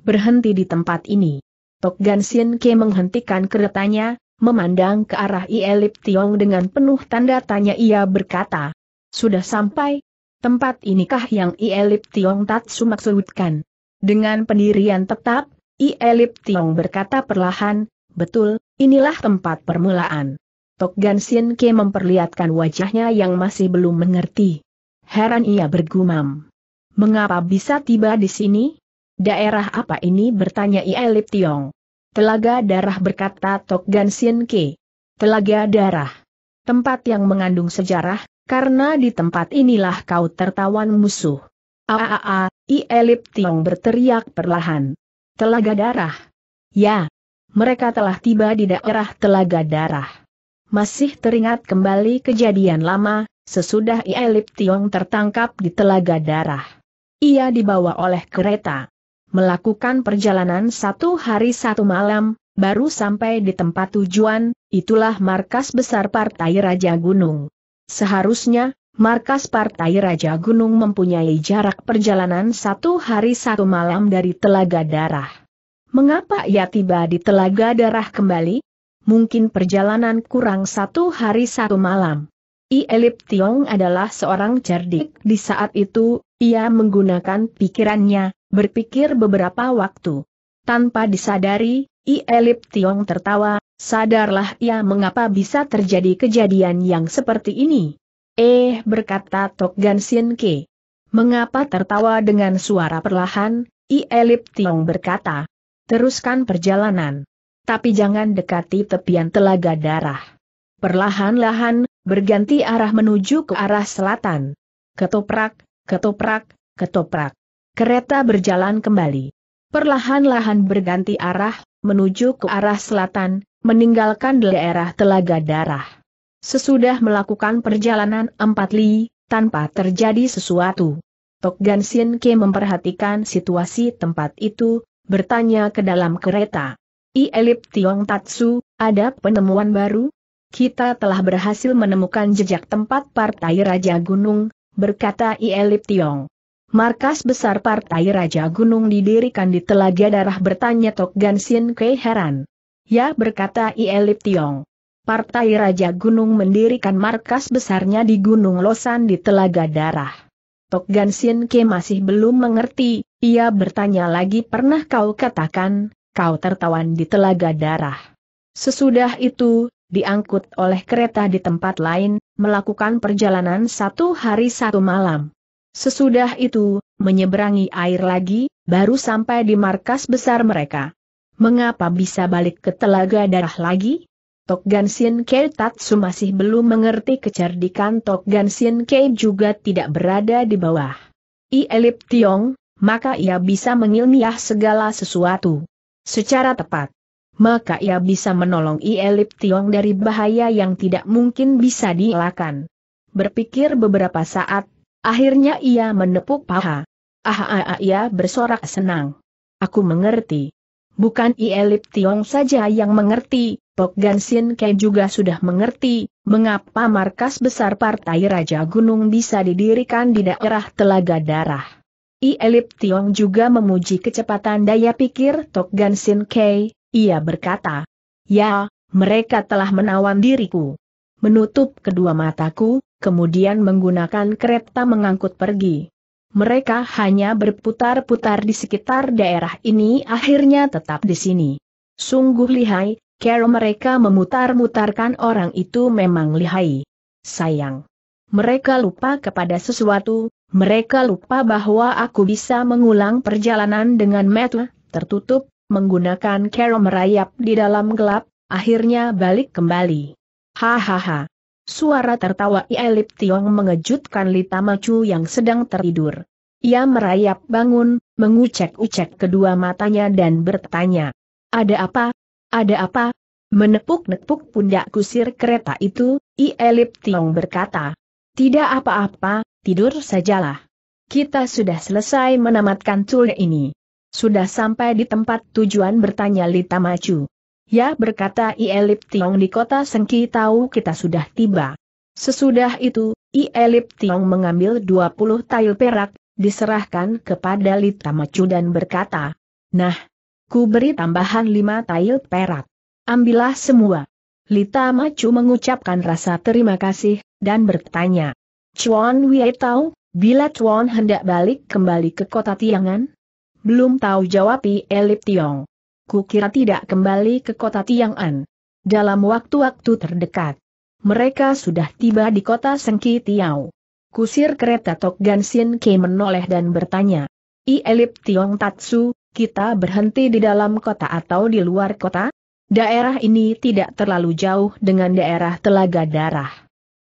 Berhenti di tempat ini. Tok Gan Ke menghentikan keretanya, memandang ke arah Ielip Tiong dengan penuh tanda tanya ia berkata. Sudah sampai? Tempat inikah yang Ielip Tiong Tatsu maksudkan? Dengan pendirian tetap, Ielip Tiong berkata perlahan, betul, inilah tempat permulaan. Tok Gan Ke memperlihatkan wajahnya yang masih belum mengerti. Heran ia bergumam. Mengapa bisa tiba di sini? Daerah apa ini bertanya Ielip Tiong. Telaga darah berkata Tok Gan Sien Ke. Telaga darah. Tempat yang mengandung sejarah, karena di tempat inilah kau tertawan musuh. Aaa, Ielip Tiong berteriak perlahan. Telaga darah. Ya. Mereka telah tiba di daerah telaga darah. Masih teringat kembali kejadian lama, sesudah Ielip Tiong tertangkap di telaga darah. Ia dibawa oleh kereta. Melakukan perjalanan satu hari satu malam, baru sampai di tempat tujuan, itulah markas besar Partai Raja Gunung. Seharusnya, markas Partai Raja Gunung mempunyai jarak perjalanan satu hari satu malam dari Telaga Darah. Mengapa ia tiba di Telaga Darah kembali? Mungkin perjalanan kurang satu hari satu malam. I Elip Tiong adalah seorang cerdik. Di saat itu, ia menggunakan pikirannya, berpikir beberapa waktu. Tanpa disadari, I Elip Tiong tertawa, sadarlah ia mengapa bisa terjadi kejadian yang seperti ini. Eh, berkata Tok Gan Sien Ke. Mengapa tertawa dengan suara perlahan, I Elip Tiong berkata. Teruskan perjalanan. Tapi jangan dekati tepian telaga darah. Perlahan-lahan, berganti arah menuju ke arah selatan. Ketoprak, ketoprak, ketoprak. Kereta berjalan kembali. Perlahan-lahan berganti arah, menuju ke arah selatan, meninggalkan daerah telaga darah. Sesudah melakukan perjalanan empat li, tanpa terjadi sesuatu. Tok Gansin Ke memperhatikan situasi tempat itu, bertanya ke dalam kereta. I Elip Tiong Tatsu, ada penemuan baru? kita telah berhasil menemukan jejak tempat Partai Raja Gunung, berkata Ielip Tiong. Markas besar Partai Raja Gunung didirikan di Telaga Darah bertanya Tok Gansin Kei heran. Ya berkata Ielip Tiong. Partai Raja Gunung mendirikan markas besarnya di Gunung Losan di Telaga Darah. Tok Gansin ke masih belum mengerti, ia bertanya lagi pernah kau katakan, kau tertawan di Telaga Darah. Sesudah itu, diangkut oleh kereta di tempat lain, melakukan perjalanan satu hari satu malam. Sesudah itu, menyeberangi air lagi, baru sampai di markas besar mereka. Mengapa bisa balik ke telaga darah lagi? Tok Gansin Kei Tatsu masih belum mengerti kecerdikan Tok Gansin Kei juga tidak berada di bawah. I Elip Tiong, maka ia bisa mengilmiah segala sesuatu. Secara tepat maka ia bisa menolong Ielip Tiong dari bahaya yang tidak mungkin bisa dielakkan. Berpikir beberapa saat, akhirnya ia menepuk paha. Ah, ah, ah ia bersorak senang. Aku mengerti. Bukan Ielip Tiong saja yang mengerti, Pok Gansin Ke juga sudah mengerti, mengapa markas besar Partai Raja Gunung bisa didirikan di daerah Telaga Darah. I Elip Tiong juga memuji kecepatan daya pikir Tok Gansin Kei, ia berkata, Ya, mereka telah menawan diriku. Menutup kedua mataku, kemudian menggunakan kereta mengangkut pergi. Mereka hanya berputar-putar di sekitar daerah ini akhirnya tetap di sini. Sungguh lihai, Cara mereka memutar-mutarkan orang itu memang lihai. Sayang. Mereka lupa kepada sesuatu, mereka lupa bahwa aku bisa mengulang perjalanan dengan metu, tertutup, menggunakan kero merayap di dalam gelap, akhirnya balik kembali. Hahaha. Suara tertawa Ielip Tiong mengejutkan Lita Macu yang sedang tertidur. Ia merayap bangun, mengucek-ucek kedua matanya dan bertanya. Ada apa? Ada apa? Menepuk-nepuk pundak kusir kereta itu, Ielip Tiong berkata. Tidak apa-apa, tidur sajalah. Kita sudah selesai menamatkan tour ini. Sudah sampai di tempat tujuan bertanya Lita Macu. Ya berkata Ielip Tiong di kota Sengki tahu kita sudah tiba. Sesudah itu, Ielip Tiong mengambil 20 tail perak, diserahkan kepada Lita Macu dan berkata, Nah, ku beri tambahan 5 tail perak. Ambillah semua. Lita Macu mengucapkan rasa terima kasih, dan bertanya, Chuan Wei tahu, bila Chuan hendak balik kembali ke kota Tiangan, belum tahu jawab Elip Tiong. Kukira tidak kembali ke kota Tiang'an. Dalam waktu-waktu terdekat, mereka sudah tiba di kota Sengki Tiau. Kusir kereta Tok Gansin Ke menoleh dan bertanya. I Elip Tiong Tatsu, kita berhenti di dalam kota atau di luar kota? Daerah ini tidak terlalu jauh dengan daerah Telaga Darah.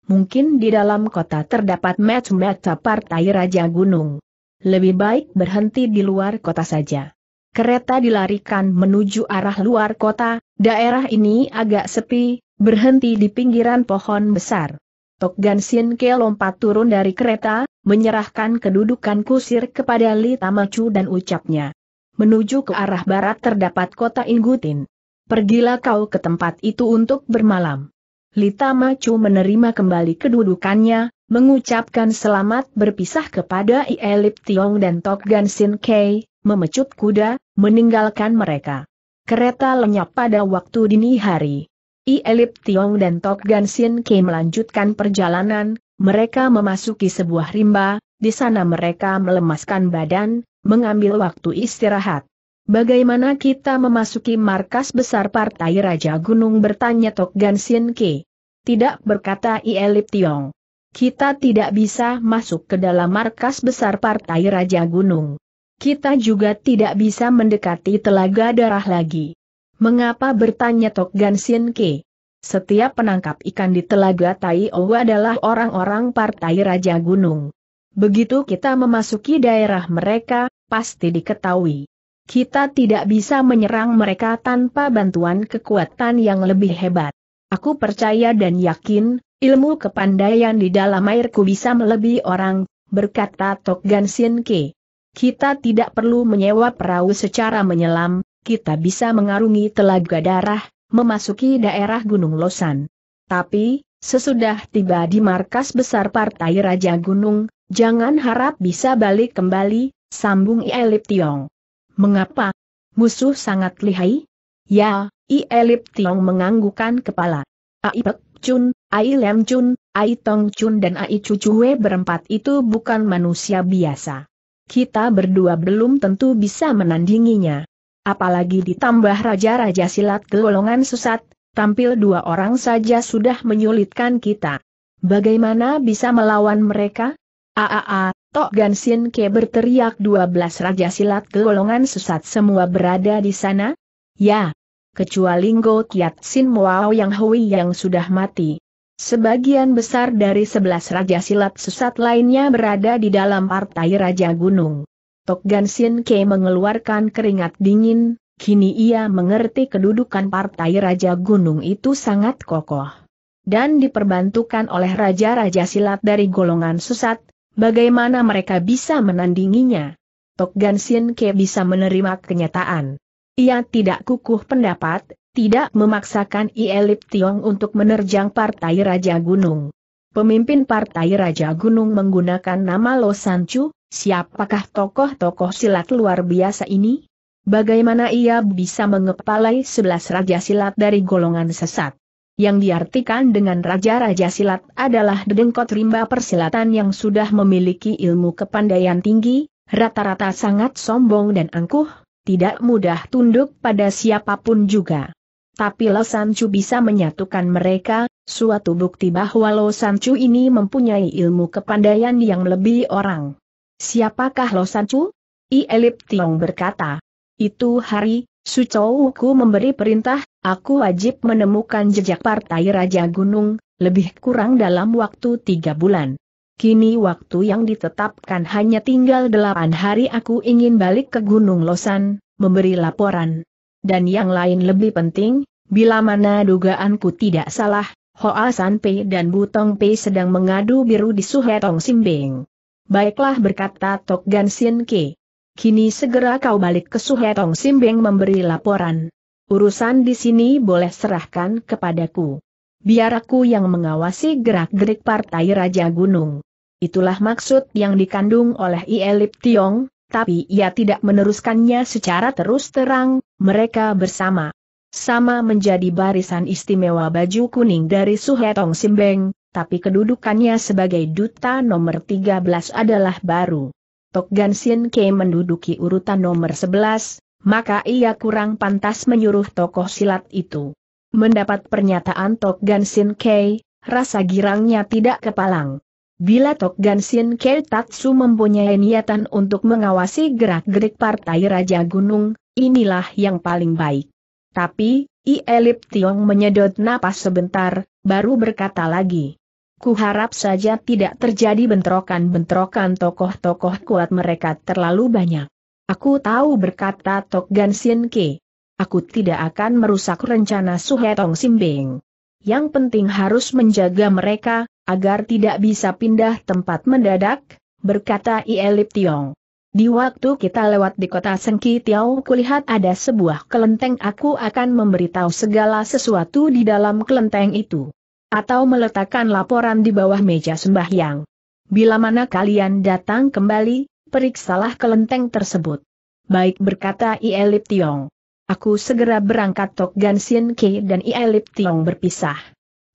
Mungkin di dalam kota terdapat match match partai Raja Gunung. Lebih baik berhenti di luar kota saja. Kereta dilarikan menuju arah luar kota, daerah ini agak sepi, berhenti di pinggiran pohon besar. Tok Gan Ke lompat turun dari kereta, menyerahkan kedudukan kusir kepada Li Tamacu dan ucapnya. Menuju ke arah barat terdapat kota Ingutin. Pergilah kau ke tempat itu untuk bermalam. Lita Tamacu menerima kembali kedudukannya, mengucapkan selamat berpisah kepada Ielip Tiong dan Tok Gansin Sin Kei, memecut kuda, meninggalkan mereka. Kereta lenyap pada waktu dini hari. Ielip Tiong dan Tok Gansin Sin Kei melanjutkan perjalanan, mereka memasuki sebuah rimba, di sana mereka melemaskan badan, mengambil waktu istirahat. Bagaimana kita memasuki markas besar Partai Raja Gunung bertanya Tok Gansin Sin Kei? Tidak berkata Ielip Tiong. Kita tidak bisa masuk ke dalam markas besar Partai Raja Gunung. Kita juga tidak bisa mendekati telaga darah lagi. Mengapa bertanya Tok Gansin Ke? Setiap penangkap ikan di Telaga Tai O adalah orang-orang Partai Raja Gunung. Begitu kita memasuki daerah mereka, pasti diketahui. Kita tidak bisa menyerang mereka tanpa bantuan kekuatan yang lebih hebat. Aku percaya dan yakin, Ilmu kepandaian di dalam airku bisa melebihi orang, berkata Tok Gan Ke. Kita tidak perlu menyewa perahu secara menyelam, kita bisa mengarungi telaga darah, memasuki daerah Gunung Losan. Tapi, sesudah tiba di markas besar Partai Raja Gunung, jangan harap bisa balik kembali, sambung Ielip Tiong. Mengapa? Musuh sangat lihai? Ya, Ielip Tiong menganggukan kepala. Aipek, Chun, Ai Lem Chun, Ai Tong Chun dan Ai Cucuwe berempat itu bukan manusia biasa. Kita berdua belum tentu bisa menandinginya. Apalagi ditambah raja-raja silat golongan sesat, tampil dua orang saja sudah menyulitkan kita. Bagaimana bisa melawan mereka? Aaa, Tok Gansin Ke berteriak dua belas raja silat golongan sesat semua berada di sana? Ya, kecuali Ngo Kiat Sin Muao Yang Hui yang sudah mati. Sebagian besar dari sebelas raja silat sesat lainnya berada di dalam partai Raja Gunung. Tok Gan Ke mengeluarkan keringat dingin, kini ia mengerti kedudukan partai Raja Gunung itu sangat kokoh. Dan diperbantukan oleh raja-raja silat dari golongan sesat, bagaimana mereka bisa menandinginya. Tok Gan Ke bisa menerima kenyataan ia tidak kukuh pendapat, tidak memaksakan Ielip Tiong untuk menerjang Partai Raja Gunung. Pemimpin Partai Raja Gunung menggunakan nama Lo Chu. siapakah tokoh-tokoh silat luar biasa ini? Bagaimana ia bisa mengepalai sebelas raja silat dari golongan sesat? yang diartikan dengan raja-raja silat adalah dedengkot rimba persilatan yang sudah memiliki ilmu kepandaian tinggi, rata-rata sangat sombong dan angkuh, tidak mudah tunduk pada siapapun juga. Tapi Lo bisa menyatukan mereka, suatu bukti bahwa Lo ini mempunyai ilmu kepandaian yang lebih orang. Siapakah Lo Sancu? I Tiong berkata. Itu hari, Sucowuku memberi perintah, aku wajib menemukan jejak partai Raja Gunung, lebih kurang dalam waktu tiga bulan. Kini waktu yang ditetapkan hanya tinggal delapan hari aku ingin balik ke Gunung Losan, memberi laporan. Dan yang lain lebih penting, bila mana dugaanku tidak salah, Hoa San Pei dan Butong Pei sedang mengadu biru di Suhetong Simbing. Baiklah berkata Tok Gan Sin Ke. Kini segera kau balik ke Suhetong Simbing memberi laporan. Urusan di sini boleh serahkan kepadaku biar aku yang mengawasi gerak-gerik partai Raja Gunung. Itulah maksud yang dikandung oleh Ielip Tiong, tapi ia tidak meneruskannya secara terus terang, mereka bersama. Sama menjadi barisan istimewa baju kuning dari Suhetong Simbeng, tapi kedudukannya sebagai duta nomor 13 adalah baru. Tok Gan Sin Ke menduduki urutan nomor 11, maka ia kurang pantas menyuruh tokoh silat itu. Mendapat pernyataan Tok Gan Sin Kei, rasa girangnya tidak kepalang. Bila Tok Gan Sin Kei Tatsu mempunyai niatan untuk mengawasi gerak-gerik Partai Raja Gunung, inilah yang paling baik. Tapi, I Elip Tiong menyedot napas sebentar, baru berkata lagi. Kuharap saja tidak terjadi bentrokan-bentrokan tokoh-tokoh kuat mereka terlalu banyak. Aku tahu berkata Tok Gan Sin aku tidak akan merusak rencana Suhetong Simbing. Yang penting harus menjaga mereka, agar tidak bisa pindah tempat mendadak, berkata Ielip Tiong. Di waktu kita lewat di kota Sengki Tiau kulihat ada sebuah kelenteng aku akan memberitahu segala sesuatu di dalam kelenteng itu. Atau meletakkan laporan di bawah meja sembahyang. Bila mana kalian datang kembali, periksalah kelenteng tersebut. Baik berkata Ielip Tiong. Aku segera berangkat Tok Gan Sien Ke dan Ielip Tiong berpisah.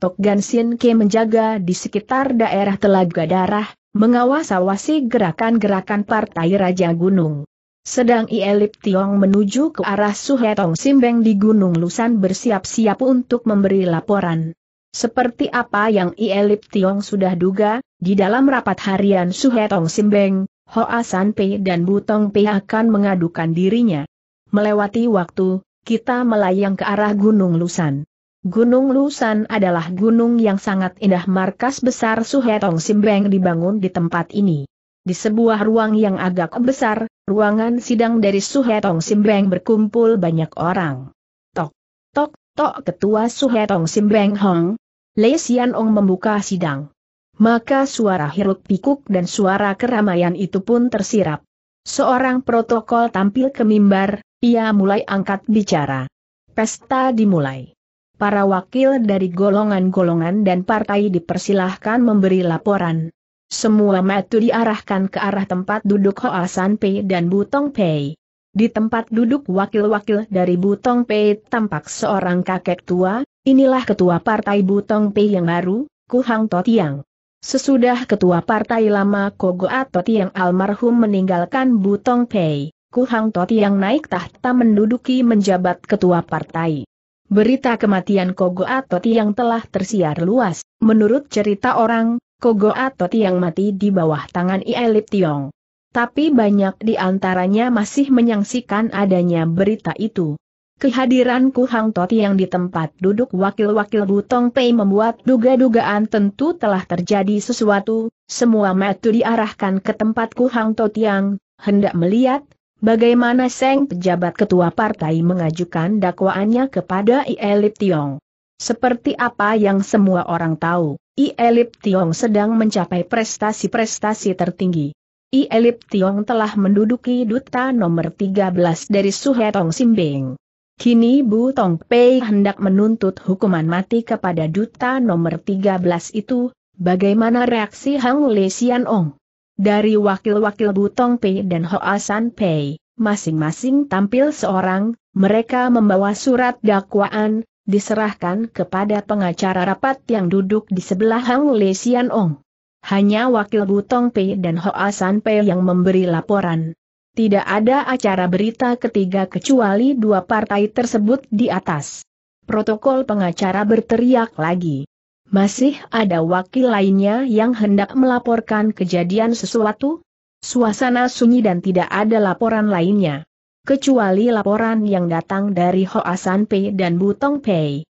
Tok Gan Sien Ke menjaga di sekitar daerah Telaga Darah, mengawasi gerakan-gerakan Partai Raja Gunung. Sedang Ielip Tiong menuju ke arah Suhetong Simbeng di Gunung Lusan bersiap-siap untuk memberi laporan. Seperti apa yang Ielip Tiong sudah duga, di dalam rapat harian Suhetong Simbeng, Hoa San Pei dan Butong Pei akan mengadukan dirinya. Melewati waktu, kita melayang ke arah Gunung Lusan. Gunung Lusan adalah gunung yang sangat indah markas besar Suhetong Simbeng dibangun di tempat ini. Di sebuah ruang yang agak besar, ruangan sidang dari Suhetong Simbeng berkumpul banyak orang. Tok, tok, tok ketua Suhetong Simbeng Hong, Lei Xian Ong membuka sidang. Maka suara hiruk pikuk dan suara keramaian itu pun tersirap. Seorang protokol tampil ke mimbar, ia mulai angkat bicara. Pesta dimulai. Para wakil dari golongan-golongan dan partai dipersilahkan memberi laporan. Semua metu diarahkan ke arah tempat duduk Hoa San Pei dan Butong Pei. Di tempat duduk wakil-wakil dari Butong Pei tampak seorang kakek tua, inilah ketua partai Butong Pei yang baru, Kuhang Totiang. Sesudah ketua partai lama Kogo Yang almarhum meninggalkan Butong Pei. Ku Hang Toti yang naik tahta menduduki menjabat ketua partai. Berita kematian Kogo Atoti yang telah tersiar luas, menurut cerita orang, Kogo Atoti yang mati di bawah tangan Ielip Tiong. Tapi banyak di antaranya masih menyaksikan adanya berita itu. Kehadiran Ku Hang Toti yang di tempat duduk wakil-wakil Butong Pei membuat duga-dugaan tentu telah terjadi sesuatu, semua metu diarahkan ke tempat Ku Hang Toti yang hendak melihat, bagaimana Seng pejabat ketua partai mengajukan dakwaannya kepada Elip Tiong. Seperti apa yang semua orang tahu, Elip Tiong sedang mencapai prestasi-prestasi tertinggi. Elip Tiong telah menduduki duta nomor 13 dari Suhe Tong Simbing. Kini Bu Tong Pei hendak menuntut hukuman mati kepada duta nomor 13 itu, bagaimana reaksi Hang Lesian Ong? Dari wakil-wakil Butong Pei dan Hoa San Pei, masing-masing tampil seorang, mereka membawa surat dakwaan, diserahkan kepada pengacara rapat yang duduk di sebelah Hang Le Sian Ong. Hanya wakil Butong Pei dan Hoa San Pei yang memberi laporan. Tidak ada acara berita ketiga kecuali dua partai tersebut di atas. Protokol pengacara berteriak lagi. Masih ada wakil lainnya yang hendak melaporkan kejadian sesuatu? Suasana sunyi dan tidak ada laporan lainnya. Kecuali laporan yang datang dari Hoa Asan Pei dan Butong Pei.